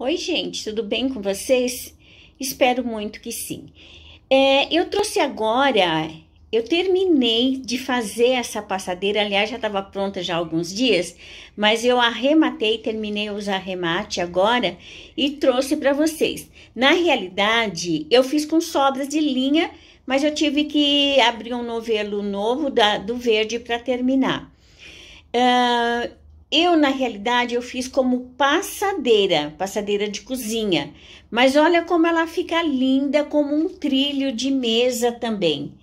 Oi, gente, tudo bem com vocês? Espero muito que sim. É, eu trouxe agora, eu terminei de fazer essa passadeira, aliás, já estava pronta já há alguns dias, mas eu arrematei, terminei os arremate agora e trouxe para vocês. Na realidade, eu fiz com sobras de linha, mas eu tive que abrir um novelo novo da, do verde para terminar. Uh, eu, na realidade, eu fiz como passadeira, passadeira de cozinha. Mas olha como ela fica linda, como um trilho de mesa também.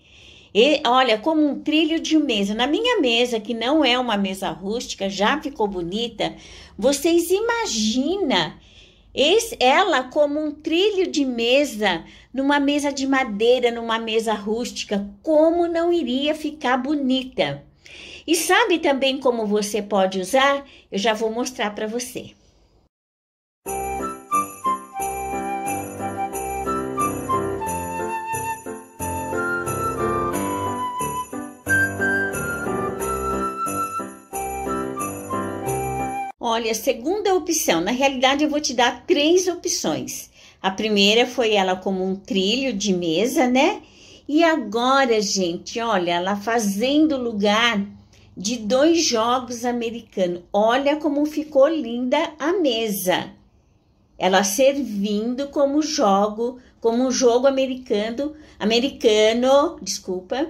E olha, como um trilho de mesa. Na minha mesa, que não é uma mesa rústica, já ficou bonita. Vocês imaginam esse, ela como um trilho de mesa, numa mesa de madeira, numa mesa rústica, como não iria ficar bonita? E sabe também como você pode usar? Eu já vou mostrar para você. Olha, segunda opção, na realidade eu vou te dar três opções. A primeira foi ela como um trilho de mesa, né? E agora, gente, olha, ela fazendo lugar de dois jogos americanos. Olha como ficou linda a mesa. Ela servindo como jogo, como um jogo americano, americano, desculpa,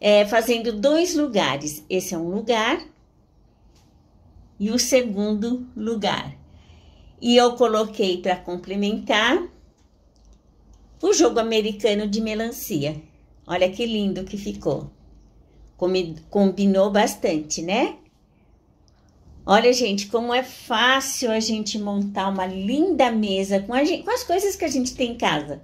é, fazendo dois lugares. Esse é um lugar e o segundo lugar. E eu coloquei para complementar o jogo americano de melancia. Olha que lindo que ficou combinou bastante, né? Olha, gente, como é fácil a gente montar uma linda mesa com, gente, com as coisas que a gente tem em casa.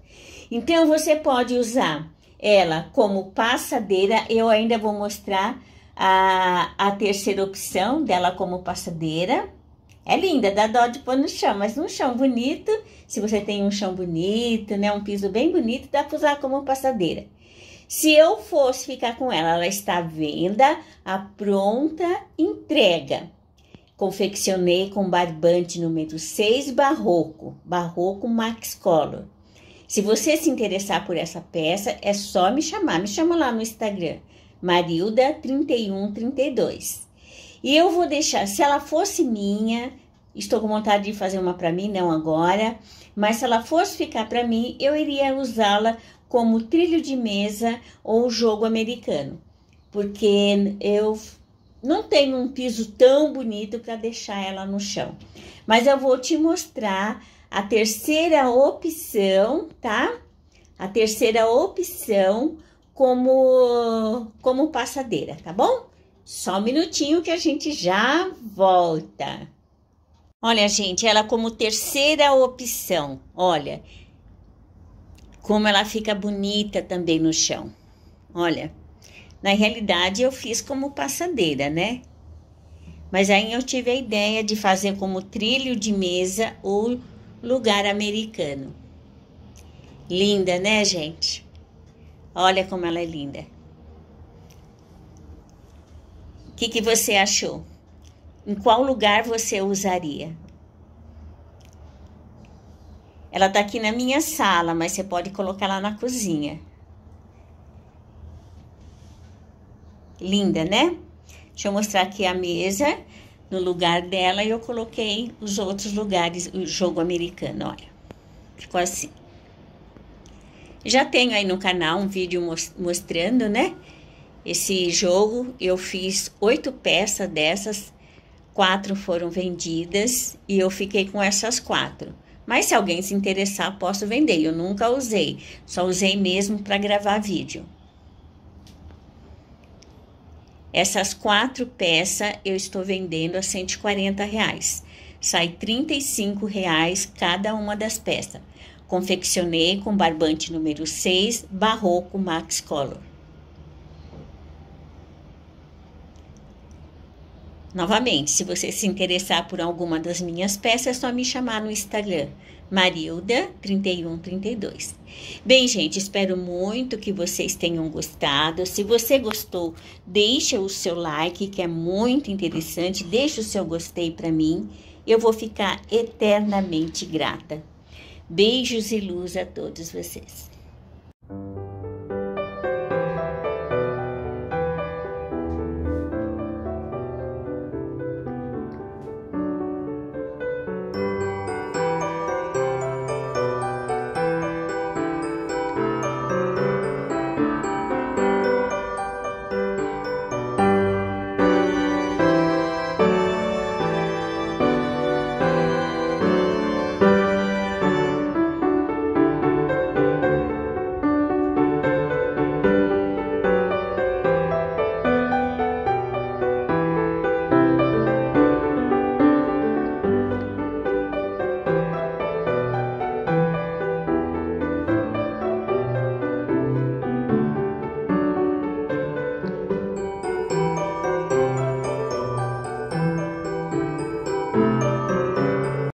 Então, você pode usar ela como passadeira. Eu ainda vou mostrar a, a terceira opção dela como passadeira. É linda, dá dó de pôr no chão, mas num chão bonito, se você tem um chão bonito, né, um piso bem bonito, dá para usar como passadeira. Se eu fosse ficar com ela, ela está à venda, a pronta entrega. Confeccionei com barbante número 6 barroco, barroco Max Color. Se você se interessar por essa peça, é só me chamar. Me chama lá no Instagram, Marilda3132. E eu vou deixar, se ela fosse minha, estou com vontade de fazer uma para mim, não agora, mas se ela fosse ficar para mim, eu iria usá-la como trilho de mesa ou jogo americano, porque eu não tenho um piso tão bonito para deixar ela no chão. Mas eu vou te mostrar a terceira opção, tá? A terceira opção como como passadeira, tá bom? Só um minutinho que a gente já volta. Olha, gente, ela como terceira opção. Olha, como ela fica bonita também no chão. Olha, na realidade eu fiz como passadeira, né? Mas aí eu tive a ideia de fazer como trilho de mesa ou lugar americano. Linda, né, gente? Olha como ela é linda. O que, que você achou? Em qual lugar você usaria? Ela está aqui na minha sala, mas você pode colocar lá na cozinha. Linda, né? Deixa eu mostrar aqui a mesa no lugar dela e eu coloquei os outros lugares, o jogo americano, olha. Ficou assim. Já tenho aí no canal um vídeo mostrando, né? Esse jogo eu fiz oito peças dessas, quatro foram vendidas e eu fiquei com essas quatro. Mas se alguém se interessar, posso vender. Eu nunca usei, só usei mesmo para gravar vídeo. Essas quatro peças eu estou vendendo a 140 reais. Sai 35 reais cada uma das peças. Confeccionei com barbante número 6, barroco Max Color. Novamente, se você se interessar por alguma das minhas peças, é só me chamar no Instagram, Marilda3132. Bem, gente, espero muito que vocês tenham gostado. Se você gostou, deixa o seu like, que é muito interessante. Deixa o seu gostei para mim. Eu vou ficar eternamente grata. Beijos e luz a todos vocês.